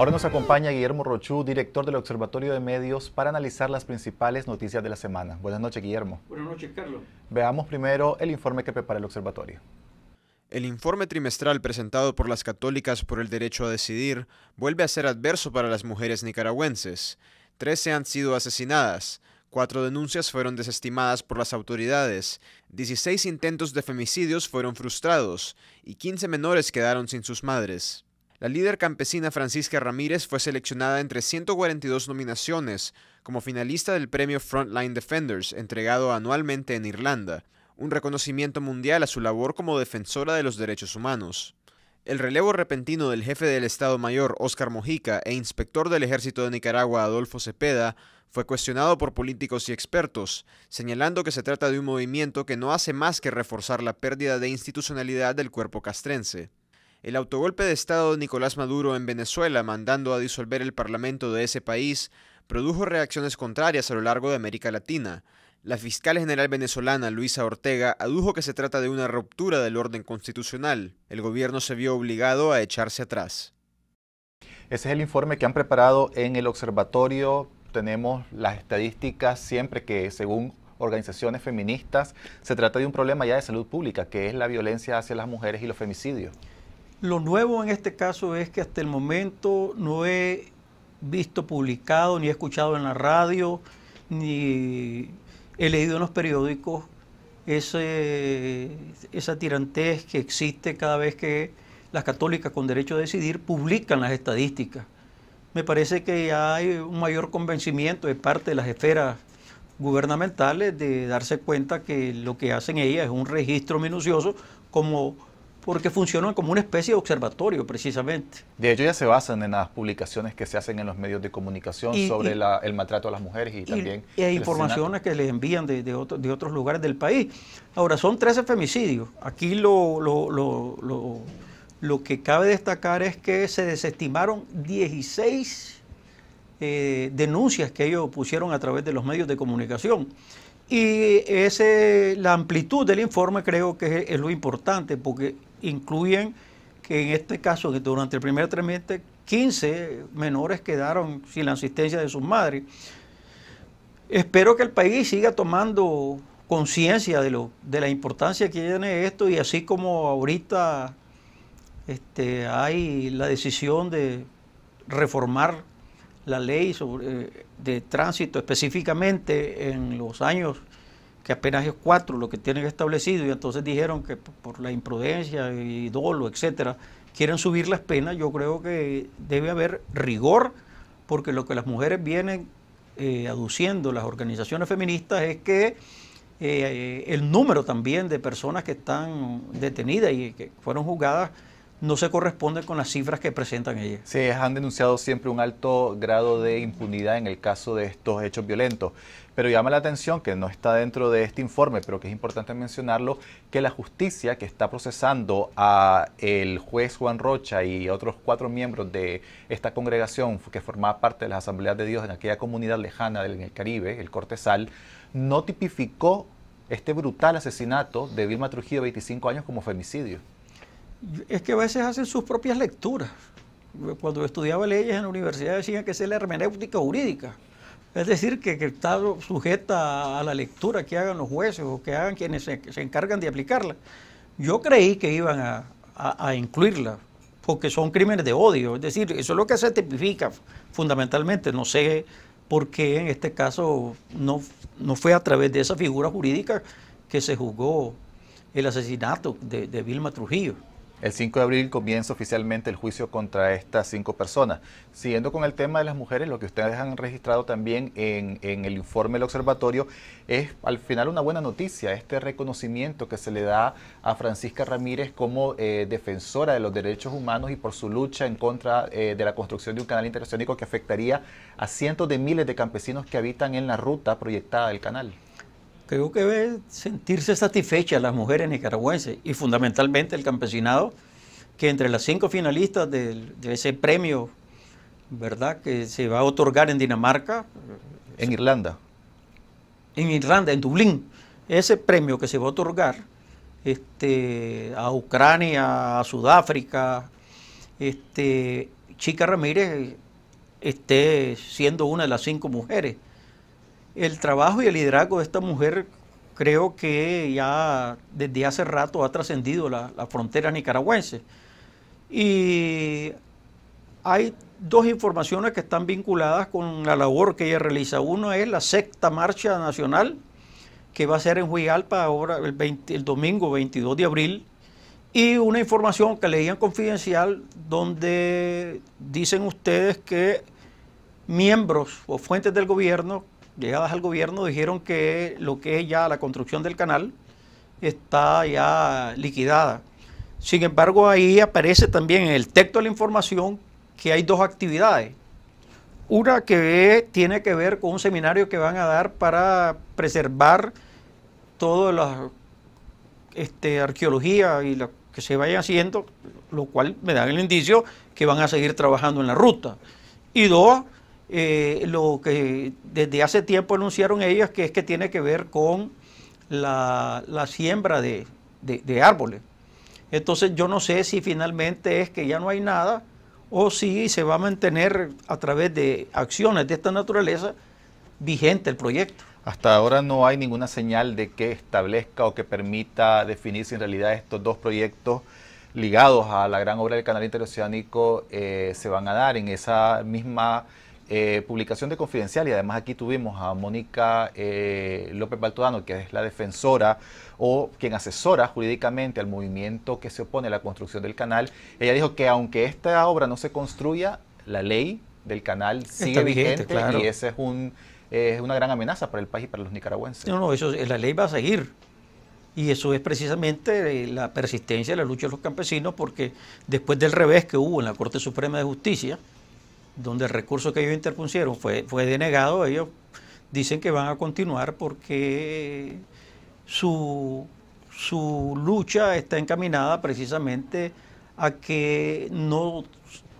Ahora nos acompaña Guillermo Rochú, director del Observatorio de Medios, para analizar las principales noticias de la semana. Buenas noches, Guillermo. Buenas noches, Carlos. Veamos primero el informe que prepara el Observatorio. El informe trimestral presentado por las católicas por el derecho a decidir vuelve a ser adverso para las mujeres nicaragüenses. Trece han sido asesinadas, cuatro denuncias fueron desestimadas por las autoridades, 16 intentos de femicidios fueron frustrados y 15 menores quedaron sin sus madres. La líder campesina Francisca Ramírez fue seleccionada entre 142 nominaciones como finalista del premio Frontline Defenders, entregado anualmente en Irlanda, un reconocimiento mundial a su labor como defensora de los derechos humanos. El relevo repentino del jefe del Estado Mayor, Óscar Mojica, e inspector del Ejército de Nicaragua, Adolfo Cepeda, fue cuestionado por políticos y expertos, señalando que se trata de un movimiento que no hace más que reforzar la pérdida de institucionalidad del cuerpo castrense. El autogolpe de Estado de Nicolás Maduro en Venezuela, mandando a disolver el Parlamento de ese país, produjo reacciones contrarias a lo largo de América Latina. La fiscal general venezolana Luisa Ortega adujo que se trata de una ruptura del orden constitucional. El gobierno se vio obligado a echarse atrás. Ese es el informe que han preparado en el observatorio. Tenemos las estadísticas siempre que, según organizaciones feministas, se trata de un problema ya de salud pública, que es la violencia hacia las mujeres y los femicidios. Lo nuevo en este caso es que hasta el momento no he visto publicado, ni he escuchado en la radio, ni he leído en los periódicos ese, esa tirantez que existe cada vez que las católicas con derecho a decidir publican las estadísticas. Me parece que ya hay un mayor convencimiento de parte de las esferas gubernamentales de darse cuenta que lo que hacen ellas es un registro minucioso como porque funcionan como una especie de observatorio precisamente. De hecho ya se basan en las publicaciones que se hacen en los medios de comunicación sobre el maltrato a las mujeres y, también... Y hay informaciones que les envían de, otros lugares del país. Ahora, son 13 femicidios. Aquí lo, lo, que cabe destacar es que se desestimaron 16 eh, denuncias que ellos pusieron a través de los medios de comunicación. Y ese, la amplitud del informe creo que es lo importante, porque incluyen que en este caso, que durante el primer trimestre, 15 menores quedaron sin la asistencia de sus madres. Espero que el país siga tomando conciencia de, lo, de la importancia que tiene esto y así como ahorita este, hay la decisión de reformar la ley sobre, eh, de tránsito específicamente en los años que apenas es cuatro lo que tienen establecido y entonces dijeron que por la imprudencia y dolo, etcétera, quieren subir las penas, yo creo que debe haber rigor porque lo que las mujeres vienen eh, aduciendo las organizaciones feministas es que eh, el número también de personas que están detenidas y que fueron juzgadas no se corresponde con las cifras que presentan ellas. Sí, han denunciado siempre un alto grado de impunidad en el caso de estos hechos violentos. Pero llama la atención que no está dentro de este informe, pero que es importante mencionarlo, que la justicia que está procesando a el juez Juan Rocha y otros cuatro miembros de esta congregación que formaba parte de las Asambleas de Dios en aquella comunidad lejana en el Caribe, el Cortesal, no tipificó este brutal asesinato de Vilma Trujillo 25 años como femicidio es que a veces hacen sus propias lecturas. Cuando estudiaba leyes en la universidad decían que es la hermenéutica jurídica. Es decir, que, que, está sujeta a la lectura que hagan los jueces o que hagan quienes se, encargan de aplicarla. Yo creí que iban a, incluirla, porque son crímenes de odio. Es decir, eso es lo que se tipifica fundamentalmente. No sé por qué en este caso no, no fue a través de esa figura jurídica que se juzgó el asesinato de Vilma Trujillo. El 5 de abril comienza oficialmente el juicio contra estas cinco personas. Siguiendo con el tema de las mujeres, lo que ustedes han registrado también en, el informe del observatorio es al final una buena noticia, este reconocimiento que se le da a Francisca Ramírez como eh, defensora de los derechos humanos y por su lucha en contra eh, de la construcción de un canal interoceánico que afectaría a cientos de miles de campesinos que habitan en la ruta proyectada del canal creo que debe sentirse satisfecha las mujeres nicaragüenses y fundamentalmente el campesinado, que entre las cinco finalistas de, ese premio, ¿verdad?, que se va a otorgar en Dinamarca. En Irlanda. En Irlanda, en Dublín. Ese premio que se va a otorgar este, a Ucrania, a Sudáfrica, este, Chica Ramírez eh, esté siendo una de las cinco mujeres el trabajo y el liderazgo de esta mujer creo que ya desde hace rato ha trascendido la, frontera nicaragüense. Y hay dos informaciones que están vinculadas con la labor que ella realiza. Uno es la sexta marcha nacional que va a ser en Huigalpa ahora el, el domingo 22 de abril y una información que leían confidencial donde dicen ustedes que miembros o fuentes del gobierno llegadas al gobierno dijeron que lo que es ya la construcción del canal está ya liquidada. Sin embargo, ahí aparece también en el texto de la información que hay dos actividades. Una que tiene que ver con un seminario que van a dar para preservar toda la este, arqueología y lo que se vaya haciendo, lo cual me da el indicio que van a seguir trabajando en la ruta. Y dos, eh, lo que desde hace tiempo anunciaron ellos, que es que tiene que ver con la, siembra de, árboles. Entonces yo no sé si finalmente es que ya no hay nada o si se va a mantener a través de acciones de esta naturaleza vigente el proyecto. Hasta ahora no hay ninguna señal de que establezca o que permita definir si en realidad estos dos proyectos ligados a la gran obra del canal interoceánico eh, se van a dar en esa misma eh, publicación de Confidencial y además aquí tuvimos a Mónica eh, López Baltodano, que es la defensora o quien asesora jurídicamente al movimiento que se opone a la construcción del canal. Ella dijo que aunque esta obra no se construya, la ley del canal sigue vigente, y esa es un una gran amenaza para el país y para los nicaragüenses. No, no, eso la ley va a seguir. Y eso es precisamente eh, la persistencia de la lucha de los campesinos, porque después del revés que hubo en la Corte Suprema de Justicia, donde el recurso que ellos interpusieron fue, fue denegado, ellos dicen que van a continuar porque su, su lucha está encaminada precisamente a que no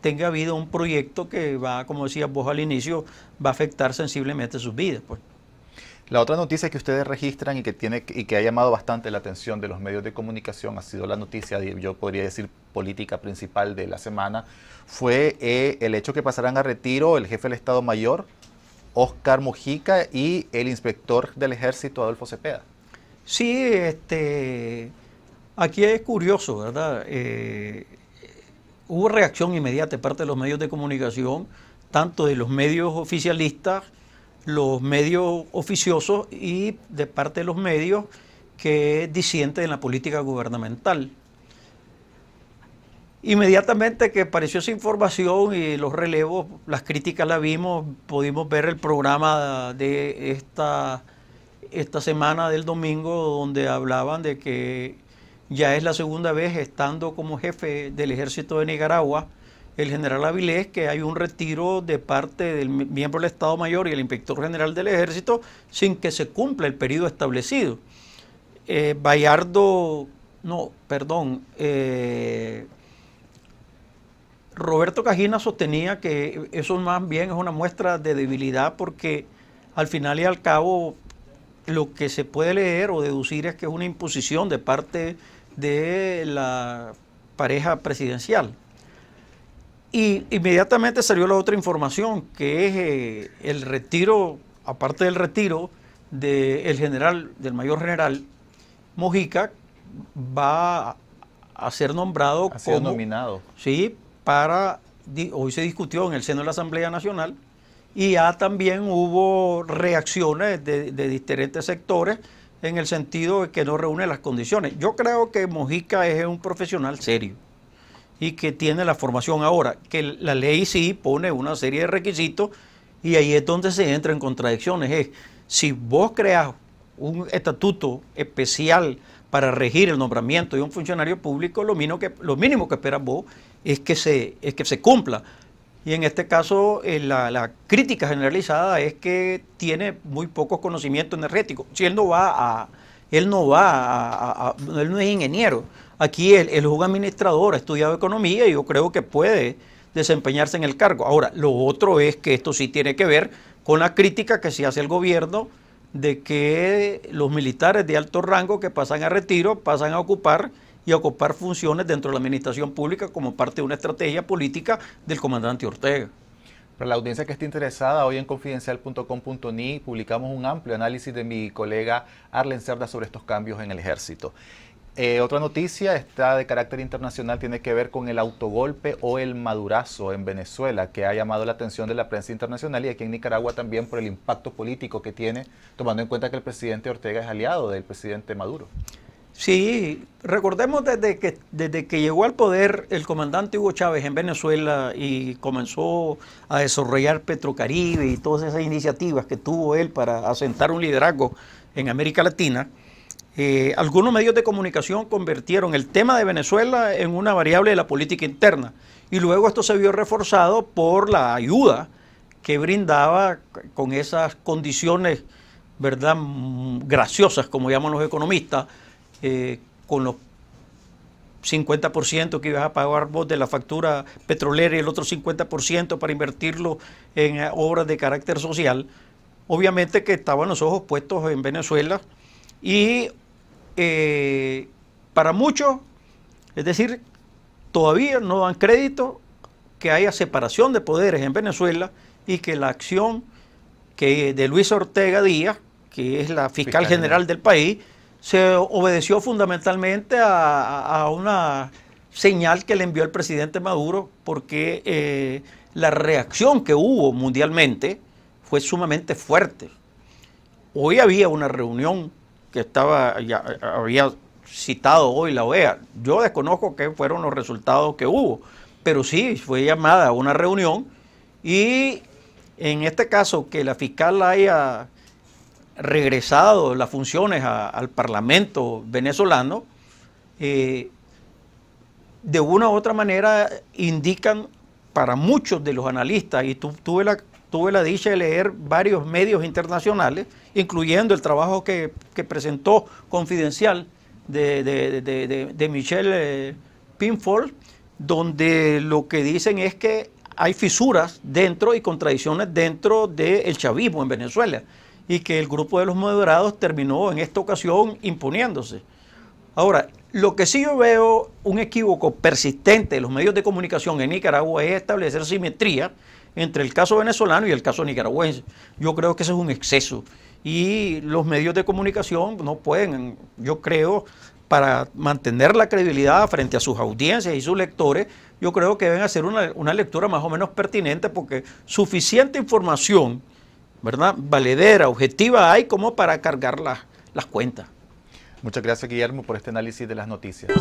tenga vida un proyecto que va, como decías vos al inicio, va a afectar sensiblemente sus vidas. Pues. La otra noticia que ustedes registran y que, tiene, y que ha llamado bastante la atención de los medios de comunicación, ha sido la noticia, yo podría decir, política principal de la semana, fue eh, el hecho que pasarán a retiro el jefe del Estado Mayor, Oscar Mojica, y el inspector del Ejército, Adolfo Cepeda. Sí, este, aquí es curioso, ¿verdad? Eh, hubo reacción inmediata de parte de los medios de comunicación, tanto de los medios oficialistas, los medios oficiosos y de parte de los medios que disienten en la política gubernamental. Inmediatamente que apareció esa información y los relevos, las críticas las vimos, pudimos ver el programa de esta, esta semana del domingo donde hablaban de que ya es la segunda vez estando como jefe del ejército de Nicaragua, el general Avilés que hay un retiro de parte del miembro del Estado Mayor y el inspector general del Ejército sin que se cumpla el periodo establecido. Eh, Bayardo, no, perdón, eh, Roberto Cajina sostenía que eso más bien es una muestra de debilidad porque al final y al cabo lo que se puede leer o deducir es que es una imposición de parte de la pareja presidencial. Y inmediatamente salió la otra información, que es eh, el retiro, aparte del retiro del general, del mayor general Mojica, va a ser nombrado como, nominado. Sí, para hoy se discutió en el seno de la Asamblea Nacional y ya también hubo reacciones de, de diferentes sectores en el sentido de que no reúne las condiciones. Yo creo que Mojica es un profesional serio y que tiene la formación. Ahora, que la ley sí pone una serie de requisitos y ahí es donde se entra en contradicciones. Es, si vos creas un estatuto especial para regir el nombramiento de un funcionario público, lo mínimo que, lo mínimo que esperas vos es que se, es que se cumpla. Y en este caso, eh, la, crítica generalizada es que tiene muy pocos conocimientos energéticos. Si él no va a, él no va a él no es ingeniero. Aquí él, es un administrador, ha estudiado economía y yo creo que puede desempeñarse en el cargo. Ahora, lo otro es que esto sí tiene que ver con la crítica que se hace al gobierno de que los militares de alto rango que pasan a retiro pasan a ocupar y a ocupar funciones dentro de la administración pública como parte de una estrategia política del comandante Ortega. Para la audiencia que esté interesada, hoy en confidencial.com.ni publicamos un amplio análisis de mi colega Arlen Cerda sobre estos cambios en el ejército. Eh, otra noticia está de carácter internacional, tiene que ver con el autogolpe o el madurazo en Venezuela, que ha llamado la atención de la prensa internacional y aquí en Nicaragua también por el impacto político que tiene, tomando en cuenta que el presidente Ortega es aliado del presidente Maduro. Sí, recordemos desde que, desde que llegó al poder el comandante Hugo Chávez en Venezuela y comenzó a desarrollar Petrocaribe y todas esas iniciativas que tuvo él para asentar un liderazgo en América Latina eh, algunos medios de comunicación convirtieron el tema de Venezuela en una variable de la política interna y luego esto se vio reforzado por la ayuda que brindaba con esas condiciones, ¿verdad?, graciosas, como llaman los economistas, eh, con los 50% que ibas a pagar vos de la factura petrolera y el otro 50% para invertirlo en eh, obras de carácter social, obviamente que estaban los ojos puestos en Venezuela y eh, para muchos, es decir, todavía no dan crédito que haya separación de poderes en Venezuela y que la acción que de Luis Ortega Díaz, que es la fiscal, general del país, se obedeció fundamentalmente a, una señal que le envió el presidente Maduro, porque eh, la reacción que hubo mundialmente fue sumamente fuerte. Hoy había una reunión que estaba había citado hoy la OEA. Yo desconozco qué fueron los resultados que hubo, pero sí fue llamada a una reunión y en este caso que la fiscal haya regresado las funciones al Parlamento venezolano, eh, de una u otra manera indican para muchos de los analistas, y tú tuve la tuve la dicha de leer varios medios internacionales, incluyendo el trabajo que, presentó Confidencial de, Michelle eh, Pinfold, donde lo que dicen es que hay fisuras dentro y contradicciones dentro del chavismo en Venezuela y que el grupo de los moderados terminó en esta ocasión imponiéndose. Ahora, lo que sí yo veo un equívoco persistente de los medios de comunicación en Nicaragua es establecer simetría entre el caso venezolano y el caso nicaragüense. Yo creo que ese es un exceso. Y los medios de comunicación no pueden, yo creo, para mantener la credibilidad frente a sus audiencias y sus lectores, yo creo que deben hacer una, una lectura más o menos pertinente porque suficiente información, ¿verdad? Valedera, objetiva hay como para cargar las cuentas. Muchas gracias Guillermo por este análisis de las noticias.